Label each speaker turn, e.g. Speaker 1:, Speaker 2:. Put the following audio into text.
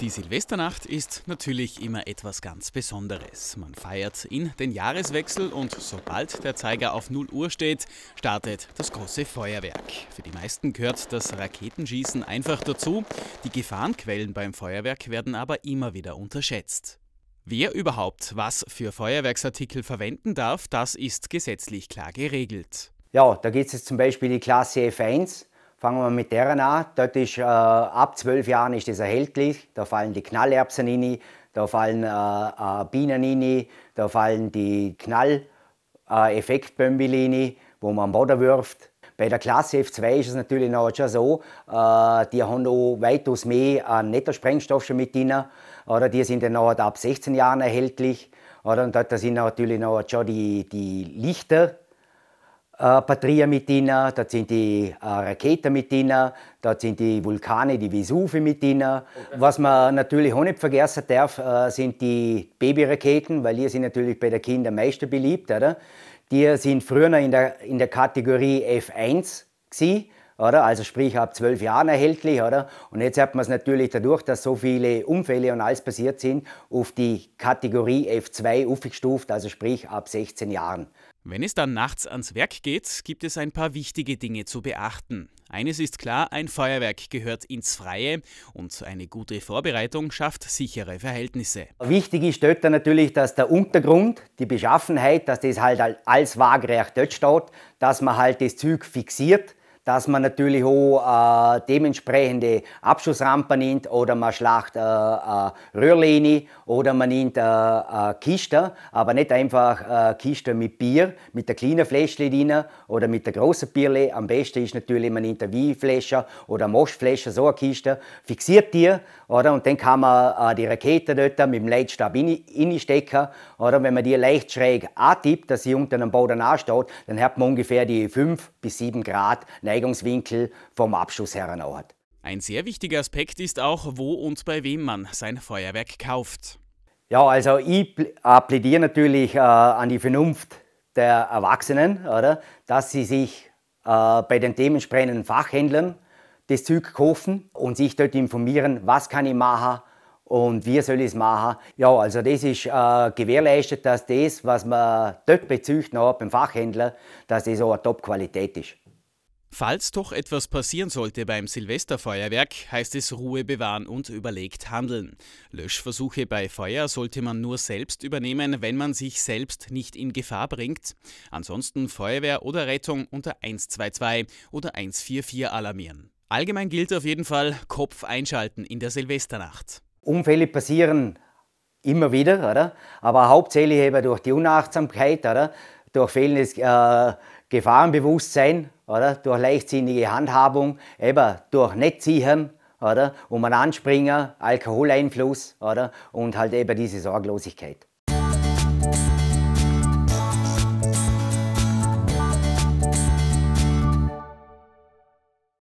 Speaker 1: Die Silvesternacht ist natürlich immer etwas ganz Besonderes. Man feiert in den Jahreswechsel und sobald der Zeiger auf 0 Uhr steht, startet das große Feuerwerk. Für die meisten gehört das Raketenschießen einfach dazu. Die Gefahrenquellen beim Feuerwerk werden aber immer wieder unterschätzt. Wer überhaupt was für Feuerwerksartikel verwenden darf, das ist gesetzlich klar geregelt.
Speaker 2: Ja, da gibt es jetzt zum Beispiel die Klasse F1. Fangen wir mit der an. Dort ist äh, ab 12 Jahren ist das erhältlich. Da fallen die Knallerbsen rein, da fallen äh, äh, Bienen rein, da fallen die knall äh, rein, wo man am Boden wirft. Bei der Klasse F2 ist es natürlich noch schon so, äh, die haben auch weitaus mehr an äh, Sprengstoff schon mit drin. Oder die sind dann noch ab 16 Jahren erhältlich. Oder, und dort sind natürlich noch schon die, die Lichter äh, Patria mit drin, dort sind die äh, Raketen mit drin, dort sind die Vulkane, die Vesuve mit drin. Okay. Was man natürlich auch nicht vergessen darf, äh, sind die Babyraketen, weil die sind natürlich bei den Kindern am beliebt. Oder? Die sind früher in der, in der Kategorie F1 gewesen oder? Also sprich ab zwölf Jahren erhältlich, oder? Und jetzt hat man es natürlich dadurch, dass so viele Unfälle und alles passiert sind, auf die Kategorie F2 aufgestuft, also sprich ab 16 Jahren.
Speaker 1: Wenn es dann nachts ans Werk geht, gibt es ein paar wichtige Dinge zu beachten. Eines ist klar, ein Feuerwerk gehört ins Freie und eine gute Vorbereitung schafft sichere Verhältnisse.
Speaker 2: Wichtig ist dort natürlich, dass der Untergrund, die Beschaffenheit, dass das halt als waagrecht dort steht, dass man halt das Zug fixiert, dass man natürlich auch äh, dementsprechende Abschussrampen nimmt oder man schlacht äh, äh Röhrlehne oder man nimmt äh, äh, Kiste, aber nicht einfach äh, Kiste mit Bier, mit der kleinen Fläschchen drin oder mit der großen Bierle. Am besten ist natürlich, man nimmt eine Weinflasche oder Moschflasche, so eine Kiste, fixiert die oder? und dann kann man äh, die Rakete dort mit dem Leitstab reinstecken. Oder? Wenn man die leicht schräg antippt, dass sie unter dem Boden ansteht, dann hat man ungefähr die 5 bis 7 Grad Neigungswinkel vom Abschuss hernau hat.
Speaker 1: Ein sehr wichtiger Aspekt ist auch, wo und bei wem man sein Feuerwerk kauft. Ja,
Speaker 2: also ich äh, plädiere natürlich äh, an die Vernunft der Erwachsenen, oder, dass sie sich äh, bei den dementsprechenden Fachhändlern das Zeug kaufen und sich dort informieren, was kann ich machen und wie soll ich es machen. Ja, also das ist äh, gewährleistet, dass das, was man dort bezücht, noch beim Fachhändler, dass das auch eine Top-Qualität ist.
Speaker 1: Falls doch etwas passieren sollte beim Silvesterfeuerwerk, heißt es Ruhe bewahren und überlegt handeln. Löschversuche bei Feuer sollte man nur selbst übernehmen, wenn man sich selbst nicht in Gefahr bringt. Ansonsten Feuerwehr oder Rettung unter 122 oder 144 alarmieren. Allgemein gilt auf jeden Fall Kopf einschalten in der Silvesternacht.
Speaker 2: Unfälle passieren immer wieder, oder? Aber hauptsächlich eben durch die Unachtsamkeit, oder? Durch fehlendes äh, Gefahrenbewusstsein oder? Durch leichtsinnige Handhabung, eben durch Nichtziehen, oder? Um einen Anspringer, Alkoholeinfluss, oder? Und halt eben diese Sorglosigkeit.